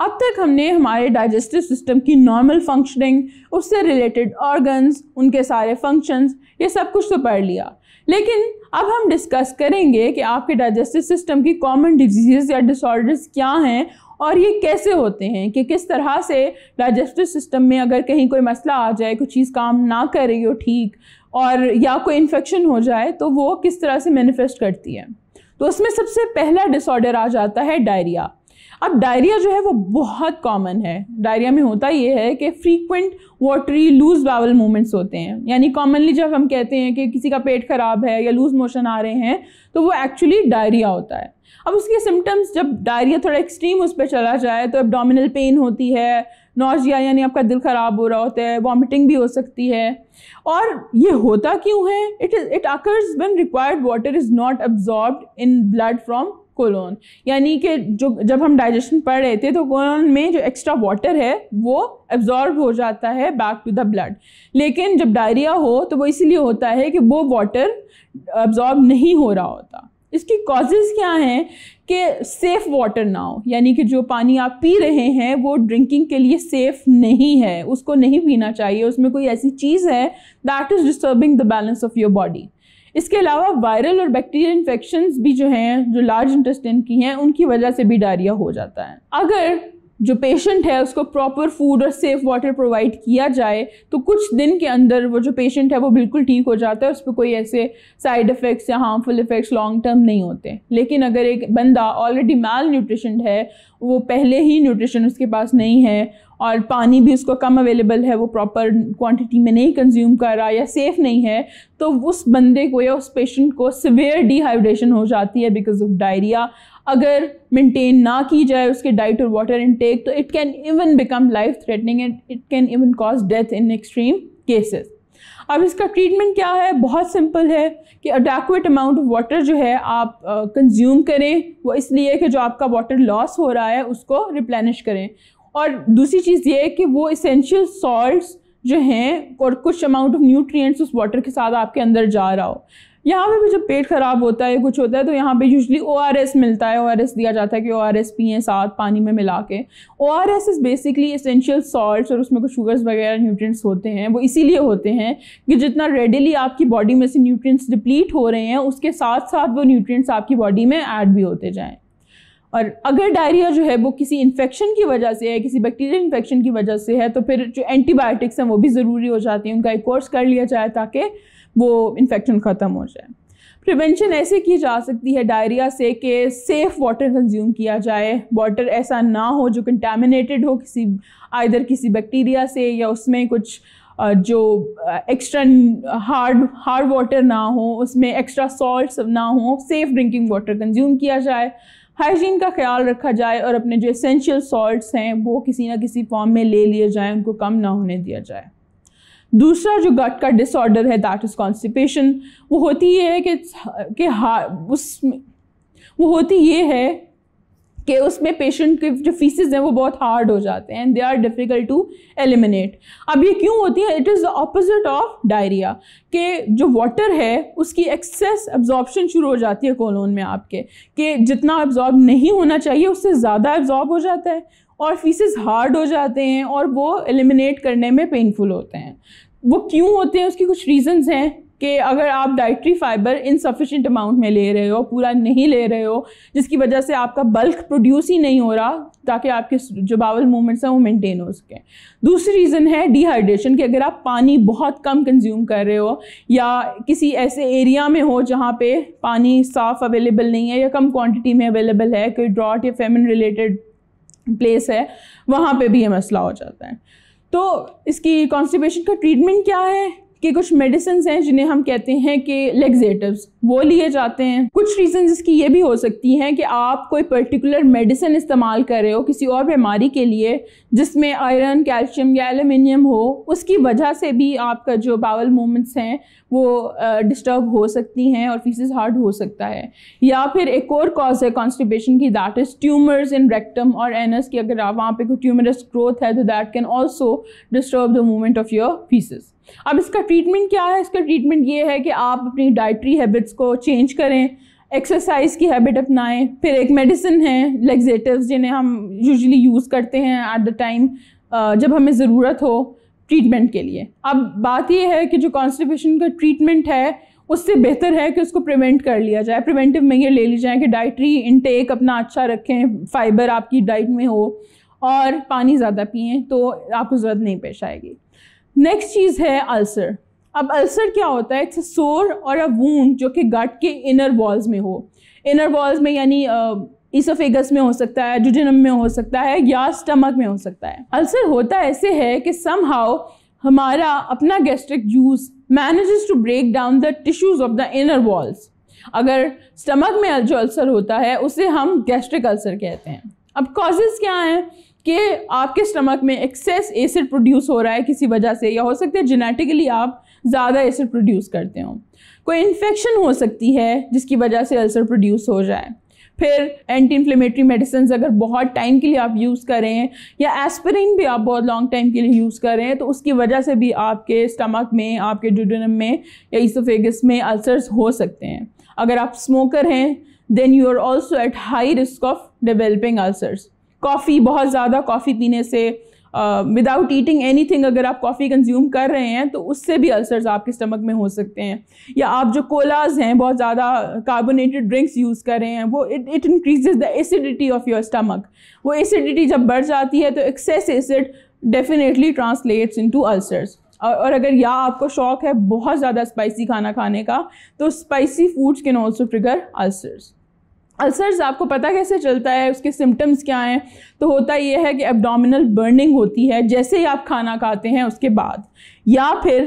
अब तक हमने हमारे डाइजेस्टिव सिस्टम की नॉर्मल फंक्शनिंग उससे रिलेटेड ऑर्गन्स उनके सारे फंक्शंस ये सब कुछ तो पढ़ लिया लेकिन अब हम डिस्कस करेंगे कि आपके डाइजेस्टिव सिस्टम की कॉमन डिजीज़ या डिसऑर्डर्स क्या हैं और ये कैसे होते हैं कि किस तरह से डाइजेस्टिव सिस्टम में अगर कहीं कोई मसला आ जाए कोई चीज़ काम ना कर रही हो ठीक और या कोई इन्फेक्शन हो जाए तो वो किस तरह से मैनिफेस्ट करती है तो उसमें सबसे पहला डिसऑर्डर आ जाता है डायरिया अब डायरिया जो है वो बहुत कॉमन है डायरिया में होता ये है कि frequent watery loose bowel movements होते हैं यानी कॉमनली जब हम कहते हैं कि किसी का पेट खराब है या लूज मोशन आ रहे हैं तो वो एक्चुअली डायरिया होता है अब उसके सिम्टम्स जब डायरिया थोड़ा एक्सट्रीम उस पर चला जाए तो एब्डोमिनल पेन होती है नोजिया यानी आपका दिल ख़राब हो रहा होता है वॉमिटिंग भी हो सकती है और ये होता क्यों है it is it occurs when required water is not absorb in blood from colon यानी कि जो जब हम डाइजेशन पढ़ रहे थे तो कोलोन में जो एक्स्ट्रा वाटर है वो एब्जॉर्ब हो जाता है बैक टू द ब्लड लेकिन जब डायरिया हो तो वो इसीलिए होता है कि वो वाटर एब्जॉर्ब नहीं हो रहा होता इसकी कॉजेज़ क्या हैं कि सेफ़ वाटर ना हो यानी कि जो पानी आप पी रहे हैं वो ड्रिंकिंग के लिए सेफ़ नहीं है उसको नहीं पीना चाहिए उसमें कोई ऐसी चीज़ है that is disturbing the balance of your body इसके अलावा वायरल और बैक्टीरियल इन्फेक्शन भी जो हैं जो लार्ज इंटेस्टिन की हैं उनकी वजह से भी डायरिया हो जाता है अगर जो पेशेंट है उसको प्रॉपर फूड और सेफ़ वाटर प्रोवाइड किया जाए तो कुछ दिन के अंदर वो जो पेशेंट है वो बिल्कुल ठीक हो जाता है उस पर कोई ऐसे साइड इफ़ेक्ट्स या हार्मफुल इफ़ेक्ट्स लॉन्ग टर्म नहीं होते लेकिन अगर एक बंदा ऑलरेडी मैल न्यूट्रिशन है वो पहले ही न्यूट्रिशन उसके पास नहीं है और पानी भी उसको कम अवेलेबल है वो प्रॉपर क्वांटिटी में नहीं कंज्यूम कर रहा या सेफ़ नहीं है तो उस बंदे को या उस पेशेंट को सिवियर डिहाइड्रेशन हो जाती है बिकॉज ऑफ डायरिया अगर मेंटेन ना की जाए उसके डाइट और वाटर इनटेक तो it can even become life threatening and it can even cause death in extreme cases अब इसका ट्रीटमेंट क्या है बहुत सिंपल है कि अडेक्वेट अमाउंट ऑफ वाटर जो है आप कंज्यूम uh, करें वो इसलिए कि जो आपका वाटर लॉस हो रहा है उसको रिप्लेनिश करें और दूसरी चीज़ ये है कि वो इसेंशियल सॉल्ट्स जो हैं और कुछ अमाउंट ऑफ न्यूट्रिएंट्स उस वाटर के साथ आपके अंदर जा रहा हो यहाँ पे भी जब पेट ख़राब होता है कुछ होता है तो यहाँ पे यूजली ओ आर एस मिलता है ओ आर एस दिया जाता है कि ओ आर एस पिए साथ पानी में मिला के O R S is basically essential salt और उसमें कुछ शुगर्स वगैरह न्यूट्रिएंट्स होते हैं वो इसीलिए होते हैं कि जितना रेडिली आपकी बॉडी में से न्यूट्रिएंट्स डिप्लीट हो रहे हैं उसके साथ साथ वो न्यूट्रिएंट्स आपकी बॉडी में ऐड भी होते जाएँ और अगर डायरिया जो है वो किसी इन्फेक्शन की वजह से है किसी बैक्टीरियल इन्फेक्शन की वजह से है तो फिर जो एंटीबायोटिक्स हैं वो भी ज़रूरी हो जाते हैं उनका एक कोर्स कर लिया जाए ताकि वो इन्फेक्शन ख़त्म हो जाए प्रिवेंशन ऐसे की जा सकती है डायरिया से कि सेफ़ वाटर कंज्यूम किया जाए वाटर ऐसा ना हो जो कंटेमिनेटेड हो किसी आइधर किसी बैक्टीरिया से या उसमें कुछ जो एक्स्ट्रा हार्ड हार्ड वाटर ना हो उसमें एक्स्ट्रा सॉल्ट ना हो सेफ़ ड्रिंकिंग वाटर कंज्यूम किया जाए हाइजीन का ख्याल रखा जाए और अपने जो इसेंशियल सॉल्ट्स हैं वो किसी ना किसी फॉर्म में ले लिए जाए उनको कम ना होने दिया जाए दूसरा जो गट का डिसऑर्डर है दैट इज़ कॉन्स्टिपेशन वो होती ये है कि कि हा उस वो होती ये है कि उसमें पेशेंट के जो फीसेज हैं वो बहुत हार्ड हो जाते हैं and they are difficult to eliminate अब ये क्यों होती है it is the opposite of diarrhoea के जो वाटर है उसकी एक्सेस एब्जॉर्बशन शुरू हो जाती है कोलोन में आपके कि जितना एब्जॉर्ब नहीं होना चाहिए उससे ज़्यादा एब्जॉर्ब हो जाता है और फीसेज हार्ड हो जाते हैं और वो एलिमिनेट करने में पेनफुल होते हैं वो क्यों होते हैं उसकी कुछ रीजंस हैं कि अगर आप डाइट्री फाइबर इनसफिशेंट अमाउंट में ले रहे हो पूरा नहीं ले रहे हो जिसकी वजह से आपका बल्क प्रोड्यूस ही नहीं हो रहा ताकि आपके जो बावल मूवमेंट्स हैं वो मेंटेन हो सकें दूसरी रीज़न है डिहाइड्रेशन कि अगर आप पानी बहुत कम कंज्यूम कर रहे हो या किसी ऐसे एरिया में हो जहाँ पे पानी साफ़ अवेलेबल नहीं है या कम क्वान्टिटी में अवेलेबल है कोई ड्रॉट या फेमिन रिलेटेड प्लेस है वहाँ पर भी ये मसला हो जाता है तो इसकी कॉन्स्टिपेशन का ट्रीटमेंट क्या है कि कुछ मेडिसिन हैं जिन्हें हम कहते हैं कि लेग्जेटिव्स वो लिए जाते हैं कुछ रीज़न इसकी ये भी हो सकती हैं कि आप कोई पर्टिकुलर मेडिसिन इस्तेमाल कर रहे हो किसी और बीमारी के लिए जिसमें आयरन कैल्शियम या एलुमिनियम हो उसकी वजह से भी आपका जो बावल मूवमेंट्स हैं वो डिस्टर्ब हो सकती हैं और फीसिस हार्ड हो सकता है या फिर एक और कॉज है कॉन्स्टिपेशन की that is tumours in rectum और एनस की अगर आप वहाँ पर कोई ट्यूमरस ग्रोथ है तो that can also disturb the movement of your faeces अब इसका ट्रीटमेंट क्या है इसका ट्रीटमेंट ये है कि आप अपनी डाइटरी हैबिट्स को चेंज करें एक्सरसाइज की हैबिट अपनाएं फिर एक मेडिसिन है लेग्जेटिव्स जिन्हें हम यूजली यूज़ करते हैं एट द टाइम जब हमें ज़रूरत हो ट्रीटमेंट के लिए अब बात यह है कि जो कॉन्स्टिपेशन का ट्रीटमेंट है उससे बेहतर है कि उसको प्रिवेंट कर लिया जाए प्रिवेंटिव में ये ले ली जाए कि डाइटरी इनटेक अपना अच्छा रखें फाइबर आपकी डाइट में हो और पानी ज़्यादा पिए तो आपको ज़रूरत नहीं पेश आएगी नेक्स्ट चीज़ है अल्सर अब अल्सर क्या होता है इट्स अ सोर और अ वूंड जो कि गट के इनर वॉल्स में हो इनर वॉल्स में यानी ईसोफेगस में हो सकता है जुजनम में हो सकता है या स्टमक में हो सकता है अल्सर होता ऐसे है कि सम हाउ हमारा अपना gastric juice manages to break down the tissues of the inner walls अगर स्टमक में जो अल्सर होता है उसे हम गैस्ट्रिक अल्सर कहते हैं अब कॉजेज़ क्या हैं कि आपके स्टमक में एक्सेस एसिड प्रोड्यूस हो रहा है किसी वजह से या हो सकता है जेनेटिकली आप ज़्यादा एसिड प्रोड्यूस करते हो कोई इन्फेक्शन हो सकती है जिसकी वजह से अल्सर प्रोड्यूस हो जाए फिर एंटी इन्फ्लेमेटरी मेडिसिन अगर बहुत टाइम के लिए आप यूज़ करें या एस्पिरिन भी आप बहुत लॉन्ग टाइम के लिए यूज़ करें तो उसकी वजह से भी आपके स्टमक में आपके जुडनम में या इसोफेगस में अल्सर्स हो सकते हैं अगर आप स्मोकर हैं then you are also at high risk of developing ulcers coffee बहुत ज़्यादा कॉफ़ी पीने से विदाउट ईटिंग एनी थिंग अगर आप कॉफ़ी कंज्यूम कर रहे हैं तो उससे भी अल्सर्स आपके स्टमक में हो सकते हैं या आप जो कोलाज हैं बहुत ज़्यादा कार्बोनेटेड ड्रिंक्स यूज़ कर रहे हैं वो it it increases the acidity of your stomach वो एसिडिटी जब बढ़ जाती है तो excess acid definitely translates to ulcers और अगर या आपको शौक है बहुत ज़्यादा स्पाइसी खाना खाने का तो spicy foods can also trigger ulcers ulcers आपको पता कैसे चलता है उसके सिम्टम्स क्या हैं तो होता यह है कि एब्डोमिनल बर्निंग होती है जैसे ही आप खाना खाते हैं उसके बाद या फिर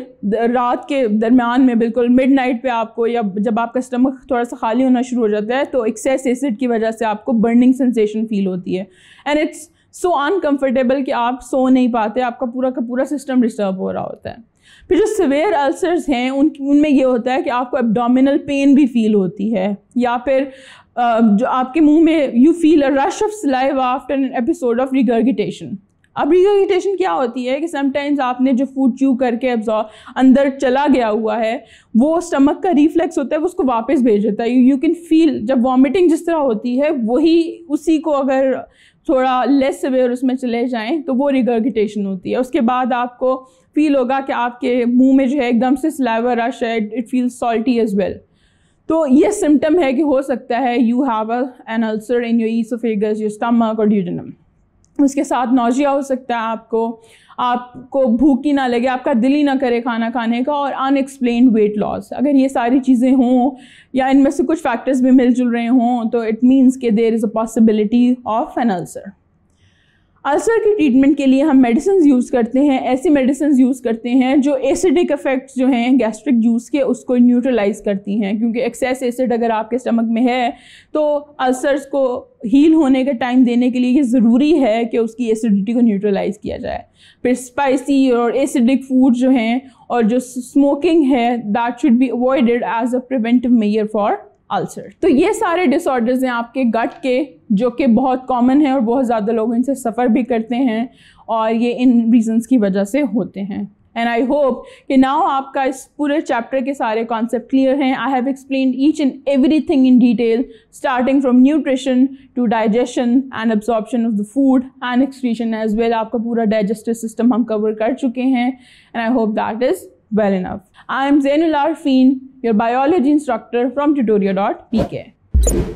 रात के दरमियान में बिल्कुल मिडनाइट पे आपको या जब आपका स्टमक थोड़ा सा खाली होना शुरू हो जाता है तो एक्सेस एसिड की वजह से आपको बर्निंग सेंसेशन फील होती है एंड इट्स सो अनकम्फर्टेबल कि आप सो नहीं पाते आपका पूरा का पूरा सिस्टम डिस्टर्ब हो रहा होता है फिर जो सवेयर अल्सर्स हैं उन उनमें ये होता है कि आपको एब्डोमिनल पेन भी फील होती है या फिर जो आपके मुंह में you feel a rush of saliva after an episode of regurgitation अब रिगर्गिटेशन क्या होती है कि समटाइम्स आपने जो फूड च्यू करके एब्जॉर्व अंदर चला गया हुआ है वो स्टमक का रिफ्लेक्स होता है वो उसको वापस भेज देता है यू कैन फील जब वॉमिटिंग जिस तरह होती है वही उसी को अगर थोड़ा लेस सवेयर उसमें चले जाएं तो वो रिगर्गिटेशन होती है उसके बाद आपको फील होगा कि आपके मुंह में जो है एकदम से स्लाइवर रश है it feel salty as well तो ये सिम्टम है कि हो सकता है you have an ulcer in your oesophagus your stomach और ड्यूजनम उसके साथ नौजिया हो सकता है आपको आपको भूख ही ना लगे आपका दिल ही ना करे खाना खाने का और अनएक्सप्लेन वेट लॉस अगर ये सारी चीज़ें हों या इनमें से कुछ फैक्टर्स भी मिलजुल रहे हों तो इट मीन्स के there is a possibility of an ulcer ulcer की ट्रीटमेंट के लिए हम मेडिसिन यूज़ करते हैं ऐसी मेडिसिन यूज़ करते हैं जो एसिडिक इफेक्ट्स जो हैं गैस्ट्रिक जूस के उसको न्यूट्रलाइज करती हैं क्योंकि एक्सेस एसिड अगर आपके स्टमक में है तो अल्सर्स को हील होने का टाइम देने के लिए ये ज़रूरी है कि उसकी एसिडिटी को न्यूट्रलाइज किया जाए फिर स्पाइसी और एसिडिक फूड जो हैं और जो स्मोकिंग है that should be avoided as a preventive measure for ulcer तो ये सारे डिसऑर्डर्स हैं आपके गट के जो कि बहुत कॉमन है और बहुत ज़्यादा लोग इनसे सफ़र भी करते हैं और ये इन रीज़न्स की वजह से होते हैं एंड आई होप कि नाउ आपका इस पूरे चैप्टर के सारे कॉन्सेप्ट क्लियर हैं I have explained each and every thing in detail starting from nutrition to digestion and absorption of the food and excretion as well आपका पूरा डाइजेस्टिव सिस्टम हम कवर कर चुके हैं and I hope that is well enough. I am Zainul Arfin, your biology instructor from Tutorial.pk.